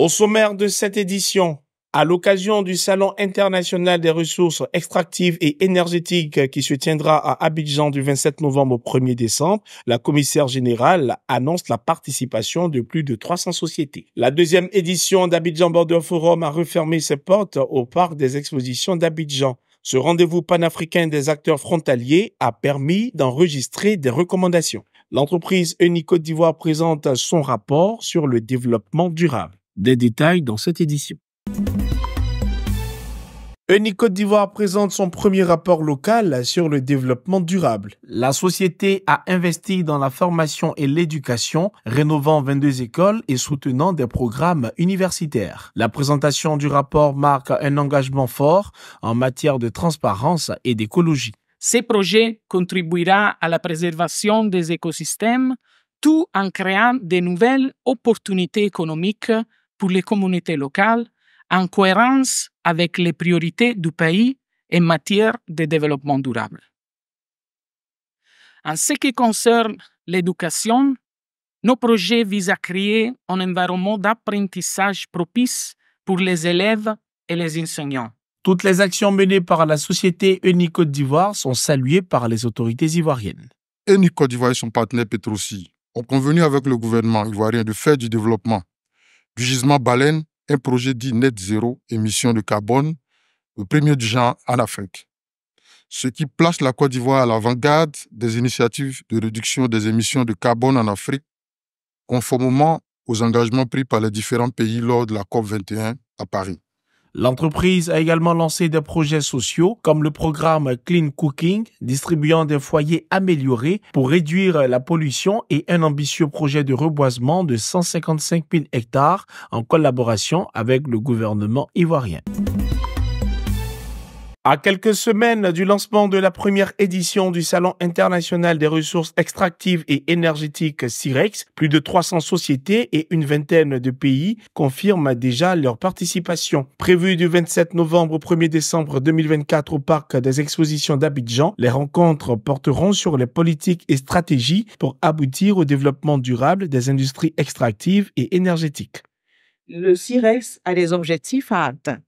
Au sommaire de cette édition, à l'occasion du Salon international des ressources extractives et énergétiques qui se tiendra à Abidjan du 27 novembre au 1er décembre, la commissaire générale annonce la participation de plus de 300 sociétés. La deuxième édition d'Abidjan Border Forum a refermé ses portes au parc des expositions d'Abidjan. Ce rendez-vous panafricain des acteurs frontaliers a permis d'enregistrer des recommandations. L'entreprise Unico d'Ivoire présente son rapport sur le développement durable. Des détails dans cette édition. Eni Côte d'Ivoire présente son premier rapport local sur le développement durable. La société a investi dans la formation et l'éducation, rénovant 22 écoles et soutenant des programmes universitaires. La présentation du rapport marque un engagement fort en matière de transparence et d'écologie. Ces projets contribuera à la préservation des écosystèmes, tout en créant de nouvelles opportunités économiques pour les communautés locales en cohérence avec les priorités du pays en matière de développement durable. En ce qui concerne l'éducation, nos projets visent à créer un environnement d'apprentissage propice pour les élèves et les enseignants. Toutes les actions menées par la société uni d'Ivoire sont saluées par les autorités ivoiriennes. uni d'Ivoire et son partenaire Petrosi ont convenu avec le gouvernement ivoirien de faire du développement du gisement baleine, un projet dit net zéro émission de carbone, le premier du genre en Afrique. Ce qui place la Côte d'Ivoire à l'avant-garde des initiatives de réduction des émissions de carbone en Afrique, conformément aux engagements pris par les différents pays lors de la COP 21 à Paris. L'entreprise a également lancé des projets sociaux comme le programme Clean Cooking, distribuant des foyers améliorés pour réduire la pollution et un ambitieux projet de reboisement de 155 000 hectares en collaboration avec le gouvernement ivoirien. À quelques semaines du lancement de la première édition du Salon international des ressources extractives et énergétiques CIREX, plus de 300 sociétés et une vingtaine de pays confirment déjà leur participation. Prévu du 27 novembre au 1er décembre 2024 au Parc des expositions d'Abidjan, les rencontres porteront sur les politiques et stratégies pour aboutir au développement durable des industries extractives et énergétiques. Le CIREX a des objectifs à atteindre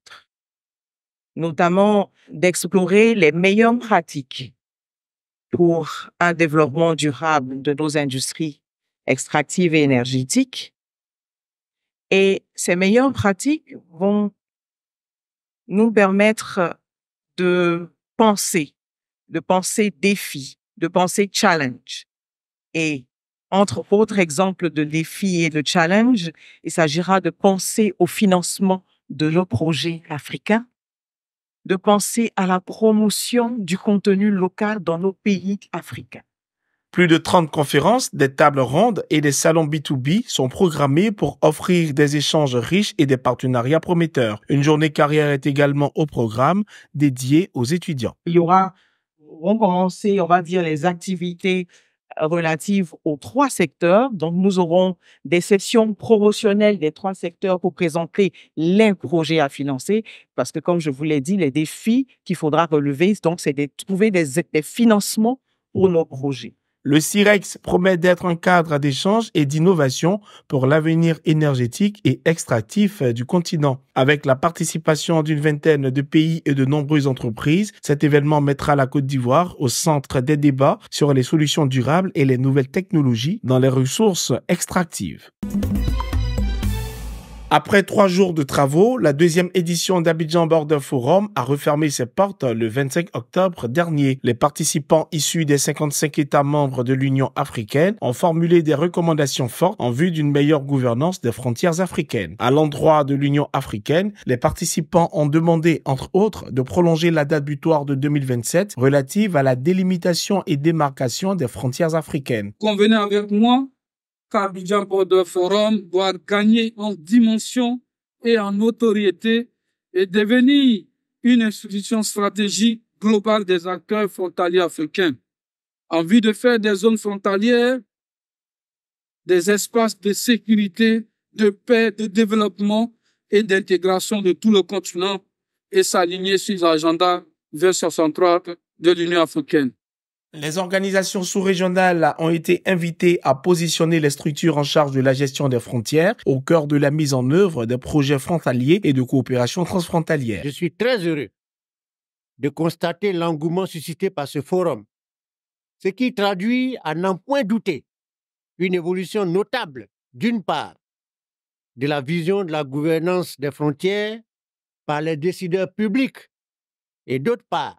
notamment d'explorer les meilleures pratiques pour un développement durable de nos industries extractives et énergétiques. Et ces meilleures pratiques vont nous permettre de penser, de penser défi, de penser challenge. Et entre autres exemples de défis et de challenge, il s'agira de penser au financement de nos projets africains, de penser à la promotion du contenu local dans nos pays africains. Plus de 30 conférences, des tables rondes et des salons B2B sont programmés pour offrir des échanges riches et des partenariats prometteurs. Une journée carrière est également au programme dédiée aux étudiants. Il y aura, on commencer, on va dire, les activités Relative aux trois secteurs. Donc, nous aurons des sessions promotionnelles des trois secteurs pour présenter les projets à financer, parce que comme je vous l'ai dit, les défis qu'il faudra relever, donc, c'est de trouver des, des financements pour nos projets. Le CIREX promet d'être un cadre d'échange et d'innovation pour l'avenir énergétique et extractif euh, du continent. Avec la participation d'une vingtaine de pays et de nombreuses entreprises, cet événement mettra la Côte d'Ivoire au centre des débats sur les solutions durables et les nouvelles technologies dans les ressources extractives. Après trois jours de travaux, la deuxième édition d'Abidjan Border Forum a refermé ses portes le 25 octobre dernier. Les participants issus des 55 États membres de l'Union africaine ont formulé des recommandations fortes en vue d'une meilleure gouvernance des frontières africaines. À l'endroit de l'Union africaine, les participants ont demandé, entre autres, de prolonger la date butoir de 2027 relative à la délimitation et démarcation des frontières africaines. Convenez avec moi Abidjan Border Forum doit gagner en dimension et en notoriété et devenir une institution stratégique globale des acteurs frontaliers africains, en vue de faire des zones frontalières des espaces de sécurité, de paix, de développement et d'intégration de tout le continent et s'aligner sur l'agenda 2063 de l'Union africaine. Les organisations sous-régionales ont été invitées à positionner les structures en charge de la gestion des frontières au cœur de la mise en œuvre des projets frontaliers et de coopération transfrontalière. Je suis très heureux de constater l'engouement suscité par ce forum, ce qui traduit à n'en point douter une évolution notable, d'une part, de la vision de la gouvernance des frontières par les décideurs publics et d'autre part,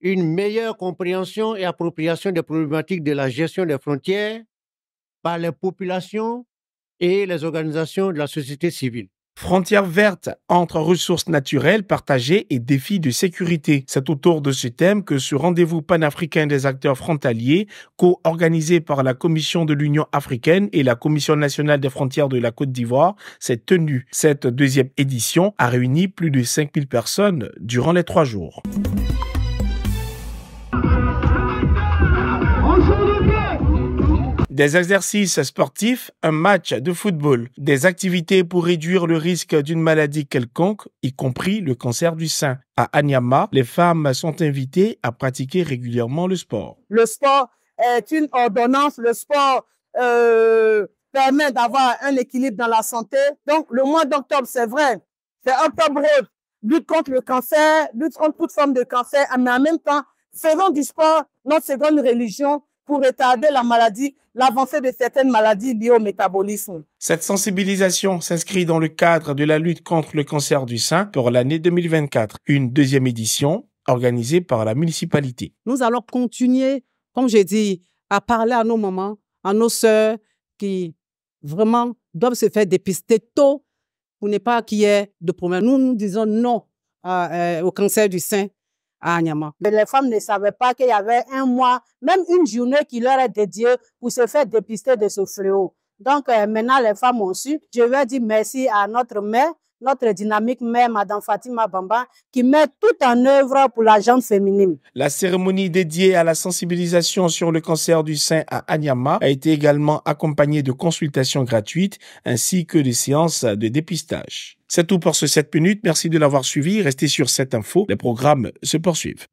une meilleure compréhension et appropriation des problématiques de la gestion des frontières par les populations et les organisations de la société civile. Frontières vertes entre ressources naturelles partagées et défis de sécurité. C'est autour de ce thème que ce rendez-vous panafricain des acteurs frontaliers, co-organisé par la Commission de l'Union africaine et la Commission nationale des frontières de la Côte d'Ivoire, s'est tenu. Cette deuxième édition a réuni plus de 5000 personnes durant les trois jours. des exercices sportifs, un match de football, des activités pour réduire le risque d'une maladie quelconque, y compris le cancer du sein. À Anyama, les femmes sont invitées à pratiquer régulièrement le sport. Le sport est une ordonnance, le sport euh, permet d'avoir un équilibre dans la santé. Donc le mois d'octobre, c'est vrai, c'est octobre. Lutte contre le cancer, lutte contre toute forme de cancer, mais en même temps, faisons du sport notre seconde religion pour retarder la maladie, l'avancée de certaines maladies liées au métabolisme. Cette sensibilisation s'inscrit dans le cadre de la lutte contre le cancer du sein pour l'année 2024, une deuxième édition organisée par la municipalité. Nous allons continuer, comme j'ai dit, à parler à nos mamans, à nos sœurs qui vraiment doivent se faire dépister tôt pour ne pas qu'il y ait de problème. Nous, nous disons non euh, au cancer du sein mais Les femmes ne savaient pas qu'il y avait un mois, même une journée qui leur est dédiée pour se faire dépister de ce fléau. Donc euh, maintenant, les femmes ont su. Je veux dire merci à notre mère notre dynamique mère, Madame Fatima Bamba, qui met tout en œuvre pour la jambe féminine. La cérémonie dédiée à la sensibilisation sur le cancer du sein à Anyama a été également accompagnée de consultations gratuites ainsi que des séances de dépistage. C'est tout pour ce 7 minutes. Merci de l'avoir suivi. Restez sur cette info. Les programmes se poursuivent.